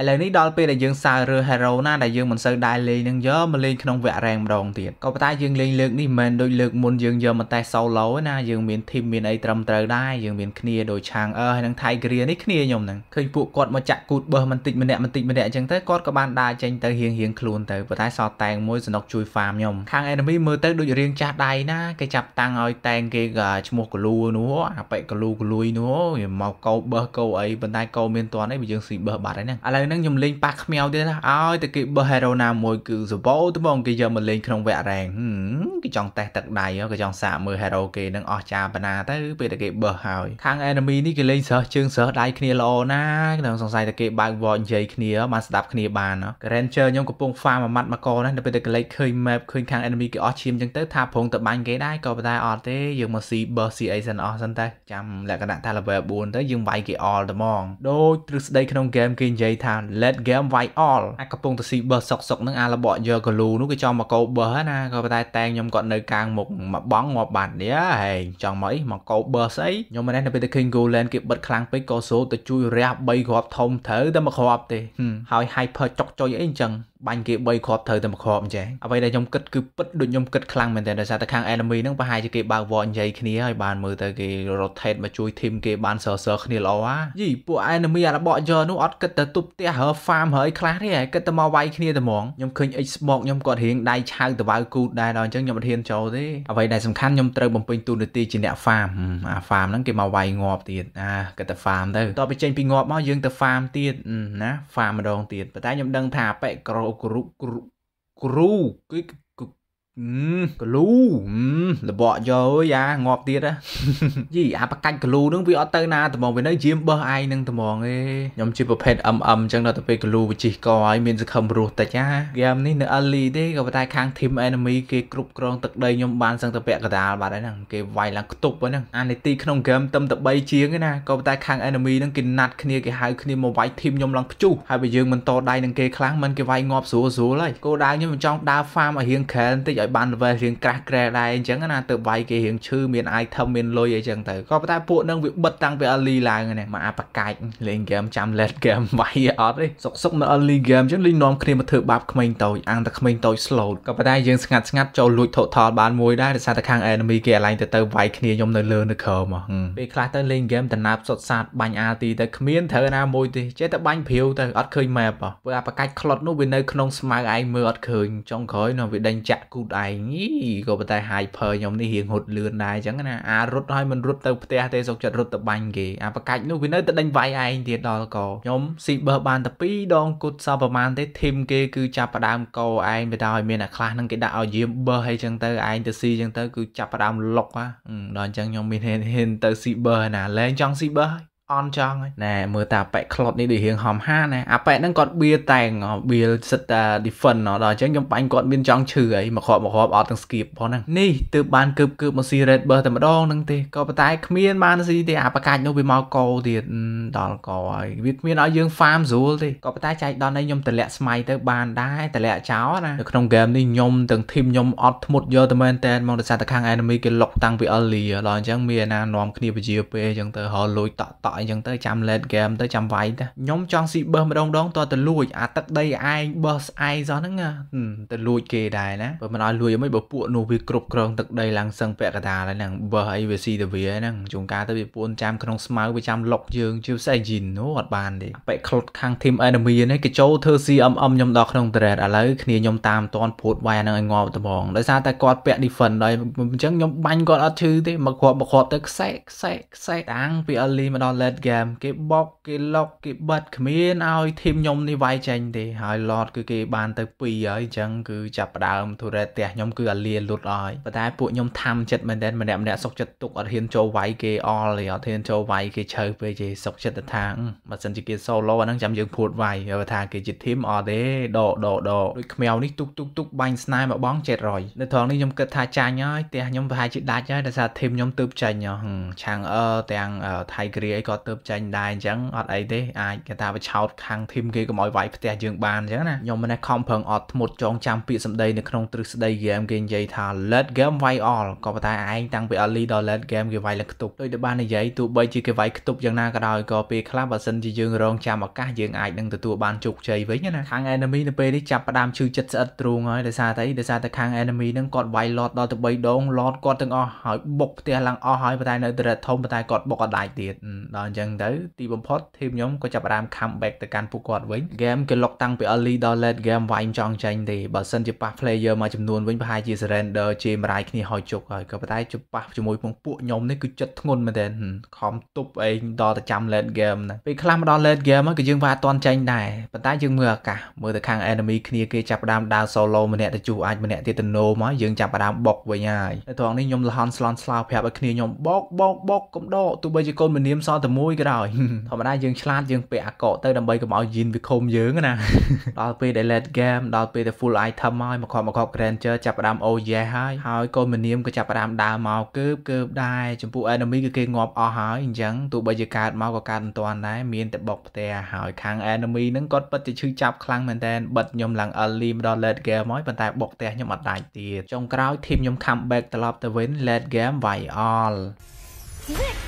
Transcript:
ឥឡូវនេះដល់ពេលដែលយើងសើរើ hero ណាដែលយើងមិនសូវដែរលេងនឹងយកមកលេងក្នុងវគ្គរ៉េងម្ដងទៀតក៏ប៉ុន្តែយើងលេងលើកនេះមិនមែនដូចលើកមុនយើងយកមកតេស solo ទេណាយើងមាន team មានអីត្រឹមត្រូវដែរយើងមានគ្នាដូច Chang'e ហើយនឹង Tigeria នេះគ្នាខ្ញុំនឹងឃើញពួកគាត់មកចាក់គូតបឺសបន្តិចម្នាក់បន្តិចម្នាក់អញ្ចឹងទៅគាត់ក៏បានដើរចេញទៅរៀងរៀងខ្លួនទៅប៉ុន្តែសតតែងមួយសនុកជួយ farm ខ្ញុំខាង enemy មើលទៅដូចរៀងចាស់ដៃណាគេចាប់តាំងឲ្យតែងគេឈ្មោះកលូនោះអាប៉ិកលូកលួយនោះមកកោបបឺសកោអីប៉ុន្តែកោមានតន់អីបើយើងស៊ីបឺសបាត់ហើយណាឥឡូវហ្នឹងខ្ញុំលេងប៉ះខ្មៅទៀតណាឲ្យតែគេបើហេរ៉ូណាមួយ គឺសបោត្បូងគេយកមកលេងក្នុងវគ្គរ៉ែងគេចង់តេះទឹកដៃគេចង់សាកមើល hero គេនឹងអស់ចាបណ្ណាទៅពេលតែគេបើសហើយខាង enemy នេះគេលេងស្រះជើងស្រះដៃគ្នាល្អណាស់ក្នុងសង្ស័យតែគេបើកវត្តនិយាយគ្នាបានស្ដាប់គ្នាបាន Ranger ខ្ញុំកំពុង farm មួយម៉ាត់មកកណាស់នៅពេលតែគេលេចឃើញ map ឃើញខាង enemy គេអស់ឈាមចឹងទៅថាប្រងទៅបាញ់គេដែរក៏ប៉ុន្តែអត់ទេយើងមកស៊ីបើសស៊ីអីសិនអស់សិនទៅចាំលក្ខណៈថា level 4ទៅយើងវាយគេ all តែហ្មងដូចទ្រឹស្ដីក្នុង game គេនិយាយថា let game វាយ all អាកំពុងទៅស៊ីបើសសុកសុកនឹងអារបកយកកលូនោះគេចង់មកកោបើសណាក៏ប៉ុន្តែតែងខ្ញុំខ្ញុំគាត់នៅកាងមុខមកបងងាប់បាត់នេះហែងចង់មកអីមកកោបឺស្អីខ្ញុំមិនដឹងទៅពេលទៅឃើញ Golan គេបិទខ្លាំងពេកក៏សូទៅជួយរះ3គ្រាប់ធំត្រូវតែមកគ្រាប់ទេហើយ Hyper ចុកចុយអីអញ្ចឹងបាញ់គេ3គ្រាប់ត្រូវតែមួយគ្រាប់អញ្ចឹងអ្វីដែលខ្ញុំគិតគឺពិតដូចខ្ញុំគិតខ្លាំងមែនទែនដោយសារតែខាង enemy ហ្នឹងប្រហែលជាគេបើកវ៉និយាយគ្នាហើយបានមើលទៅគេ rotate មកជួយ team គេបានសើសើគ្នាល្អហ่าយីពួក enemy អារបកយកនោះអត់គិតទៅទប់ផ្ទះហើ farm ហើយខ្លះទេហើយគិតទៅមកវាយគ្នាតែហ្មងខ្ញុំឃើញ Xbox ខ្ញុំគាត់រៀងដៃឆៅតវ៉ៅគូតដែរដល់អញ្ចឹងខ្ញុំអត់ហ៊ានចូលទេអ្វីដែលសំខាន់ខ្ញុំត្រូវបំពេញទូនាទីជាអ្នក farm អា farm ហ្នឹងគេមកវាយងាប់ទៀតអាគិតទៅ farm ទៅតទៅចេញពីងាប់មកយើងទៅ farm ទៀតណា farm ម្ដងទៀតប៉ុន្តែខ្ញុំដឹងថាអប៉ិក្រោ kru, kru, kruu, kõik កលូលបកយកអើយអាងាប់ទៀតយីអាប្រកាច់កលូនឹងវាអត់ទៅណាត្មងវានៅយាមបោះឯងនឹងត្មងឯងខ្ញុំជាប្រភេទ MM អញ្ចឹងដល់ទៅពេលកលូវាជីកកឲ្យមានសង្ឃឹមរស់តិចណាហ្គេមនេះនៅ early ទេក៏ប៉ុន្តែខាង team enemy គេគ្រប់គ្រងទឹកដីខ្ញុំបានសឹងទៅពាក់កដាលបាត់ហើយហ្នឹងគេវាយឡើងខ្ទប់ហ្នឹងអានីតិក្នុងហ្គេមតឹមតែ3ជាងឯណាក៏ប៉ុន្តែខាង enemy ហ្នឹងគេណាត់គ្នាគេហៅគ្នាមកវាយ team ខ្ញុំឡើងខ្ជុះហើយបើយើងមិនតដៃនឹងគេខ្លាំងມັນគេវាយងាប់ស្រួលស្រួលហើយគោលដៅខ្ញុំមិនចង់ដើរ farm ឲ្យរៀងក្រែនតិចឲ្យបានល្វេសរៀងក្រាស់ក្រែដែរអញ្ចឹងណាទៅវាយគេរៀងឈឺមាន item មានលុយអីចឹងទៅក៏ប៉ុន្តែពួកនឹងវាបិទតាំងពី early ឡើងណាមកអាប្រកាច់លេង game ចាំ let game វាយអត់ទេសុកសុកនៅ early game អញ្ចឹងលេងនាំគ្នាមកធ្វើបាបក្មេងតូចអាំងតែក្មេងតូច slow ក៏ប៉ុន្តែយើងស្ងាត់ស្ងាត់ចូលលួច total បានមួយដែរដោយសារតែខាង enemy គេឡើងទៅទៅវាយគ្នាខ្ញុំនៅលើនៅក្រោមពេលខ្លះទៅលេង game ដំណើបសុតសាតបាញ់ RT ទៅគ្មានត្រូវណាមួយទេចេះតែបាញ់ព្រាវទៅអត់ឃើញ map ព្រោះអាប្រកាច់ clot នោះវានៅក្នុងស្មៅឯងមើលអត់ឃើញចុងក្រោយនោះវាដេញចាក់គូដខ្លួនឯងក៏ប៉ុន្តែ hyper ខ្ញុំនេះរៀងហត់លឿនដែរអញ្ចឹងណាអារត់ឲ្យមិនរត់ទៅផ្ទះទេសុកចិត្តរត់ទៅបាញ់គេអាប្រកាច់នោះវានៅតែដេញវាយឯងទៀតដល់កខ្ញុំស៊ីបឺបានតែ2ដងគុតសប្រហែលទេធីមគេគឺចាប់ផ្ដើមកោឯងទៅដល់ឲ្យមានអាខ្លះនឹងគេដាក់ឲ្យយាមបឺអីចឹងទៅឯងទៅស៊ីចឹងទៅគឺចាប់ផ្ដើមលុកដល់អញ្ចឹងខ្ញុំមានហ៊ានទៅស៊ីបឺណាលែងចង់ស៊ីបឺអន់ចង់ណែមើលតាប៉ែក្លុតនេះដូចរៀងហំហាណែអាប៉ែហ្នឹងគាត់បៀតែងបៀសិតតា defend ដល់អញ្ចឹងខ្ញុំបាញ់គាត់មានចង់ឈឺអីមកគ្រាប់មកគ្រាប់អត់ទាំង skip ផងហ្នឹងនេះទើបបានកើបកើបមក see red burst តែម្ដងហ្នឹងទេក៏ប៉ុន្តែគ្មានបានស៊ីទេអាប្រកាច់នោះវាមកកោទៀតដល់កោហើយវាគ្មានឲ្យយើង farm ស្រួលទេក៏ប៉ុន្តែចែកដល់នេះខ្ញុំតម្លាក់ស្មៃទៅបានដែរតម្លាក់ចោលណានៅក្នុង game នេះខ្ញុំទាំង team ខ្ញុំអត់ធ្មត់យកតែមែនតែនមកដោយសារតែខាង enemy គេលុកតាំងពី early ដល់អញ្ចឹងមានអាណានាំគ្នាពជាពេលអញ្ចឹងទៅហៅលួយតក់តក់អីចឹងទៅចាំ let game ទៅចាំវាយទៅខ្ញុំចង់ស៊ីបឺសម្ដងម្ដងតទៅលួច អាទឹកដីឯងបឺស្អែងសោះហ្នឹងទៅលួចគេដែរណាបើមិនឲ្យលួចមិនបើពួកនោះវាគ្រប់គ្រងទឹកដីឡើងសឹងពាក់កដាលហ្នឹងបើអីវាស៊ីទៅវាហ្នឹងជួនកាលទៅវាពួនចាំក្នុងស្មៅវាចាំលុកយើងជាផ្សេងជីនោះអត់បានទេបែកខ្លុតខាង team enemy នេះគេចូលធ្វើ CMM ខ្ញុំដល់ក្នុង thread ឥឡូវគ្នាខ្ញុំតាមតាន់ពោតវាយហ្នឹងឲ្យងាប់ត្បងដោយសារតែគាត់ពាក់ defend ដោយអញ្ចឹងខ្ញុំបាញ់គាត់អត់ឈឺទេមកគ្រាប់មកគ្រាប់ទៅខ្សែខ្សែខ្សែតាំងពី early មកដល់ dead game គេបោកគេលុកគេបិទគ្មានឲ្យធីមខ្ញុំនេះវាយចេញទេ ហើយ lot គឺគេបានទៅ2ហើយអញ្ចឹងគឺចាប់ផ្ដើមទូរ៉េតផ្ទះខ្ញុំគឺអាលាលុតហើយប៉ុន្តែពួកខ្ញុំថាំចិត្តមែនតើម្នាក់ម្នាក់សុកចិត្តទុកអត់ហ៊ាន ចូលវាយគេអល់ទេអត់ហ៊ានចូលវាយគេឆើពេកទេសុកចិត្តទៅថាបើសិនជាគេ solo អាហ្នឹងចាំយើងភួតវាយហើយថាគេជាធីមអត់ទេដកដកដកដូចខ្មៅនេះទុកទុកទុកបាញ់ស្នែមកបង700នៅត្រង់នេះខ្ញុំគិតថាចាញ់ហើយផ្ទះខ្ញុំប្រហែលជាដាច់ហើយដោយសារធីមខ្ញុំទើបចាញ់ឆាងអឺទាំងថៃគ្រីអីក៏គាត់ទៅចាញ់ដែរអញ្ចឹងអត់អីទេអាចគេថាបឆោតខាងធីមគេកុំឲ្យវាយផ្ទះយើងបានអញ្ចឹងណាខ្ញុំមិនខំប្រឹងអត់ធ្មត់ចងចាំពាក្យសម្ដីនៅក្នុងទ្រឹស្ដីហ្គេមគេនិយាយថា let game វាយ all ក៏ប៉ុន្តែឯងតាំងពី early ដល់ let game គេវាយលើខ្ទប់ដូចដែលបាននិយាយទោះបីជាគេវាយខ្ទប់យ៉ាងណាក៏ដោយក៏ពេលខ្លះបើសិនជាយើងរងចាំឱកាសយើងអាចនឹងទទួលបានជោគជ័យវិញណាខាង enemy នៅពេលនេះចាប់ផ្ដើមឈឺចិត្តស្អិតទ្រូងហើយដោយសារតែដោយសារតែខាង enemy នឹងគាត់វាយ lot ដល់ទៅ3ដង lot គាត់ទាំងអស់ហើយបុកផ្ទះឡើងអស់ហើយប៉ុន្តែនៅតែធំប៉ុន្តែគាត់បុកអត់ដាច់ទៀតដល់អញ្ចឹងទៅទីបំផុតធីមខ្ញុំក៏ចាប់អារម្មណ៍ comeback ទៅកាន់ពួកគាត់វិញ game គេលុកតាំងពី early ដល់ late game វាយចង់ចាញ់ទេបើសិនជាប៉ះ player មួយចំនួនវិញប្រហែលជា surrender ជេមរាយគ្នាហើយជុកហើយក៏ប៉ុន្តែជប៉ះជាមួយពងពួកខ្ញុំនេះគឺចិត្តធ្ងន់មែនទែនខំទប់ឯងដល់ទៅចាំ late game ហ្នឹងពេលខ្លះមកដល់ late game ហ្នឹងក៏យើងវាអត់ទាន់ចាញ់ដែរប៉ុន្តែយើងមើលឱកាសមើលទៅខាង enemy គ្នាគេចាប់ដើមដើរ solo ម្នាក់ទៅជួអាចម្នាក់ទៀតទៅណូមកយើងចាប់ដើមបុកវិញហើយនៅត្រង់នេះខ្ញុំលហន់ស្លន់ស្លោប្រាប់ឲ្យគ្នាខ្ញុំបុកបុកបុកកំដកទោះបីជាកូនមនាមសល់តែមួយក៏ដោយធម្មតាយើងឆ្លាតយើងពាក់អាកកទៅដើម្បីកុំឲ្យយីនវាខុំយើងណាដល់ពេលដែល let game ដល់ពេលដែល full item ហើយមកខំមកខប់ Granger ចាប់ដើម oh yeah ហើយហើយកូនមនាមក៏ចាប់ដើមដើរមកកើបកើបដែរចំពោះ enemy គឺគេងាប់អស់ហើយអញ្ចឹងទោះបីជាកើតមកក៏កើតមិនទាន់ដែរមានតែបុកផ្ទះហើយខាង enemy ហ្នឹងគាត់ពិតជាឈឺចាប់ខ្លាំងមែនតើបិទខ្ញុំឡើង early ដល់ let game ហើយប៉ុន្តែបុកផ្ទះខ្ញុំអត់ដាច់ទៀតចុងក្រោយធីមខ្ញុំ comeback ត្រឡប់ទៅវិញ let game វាយអល់ Let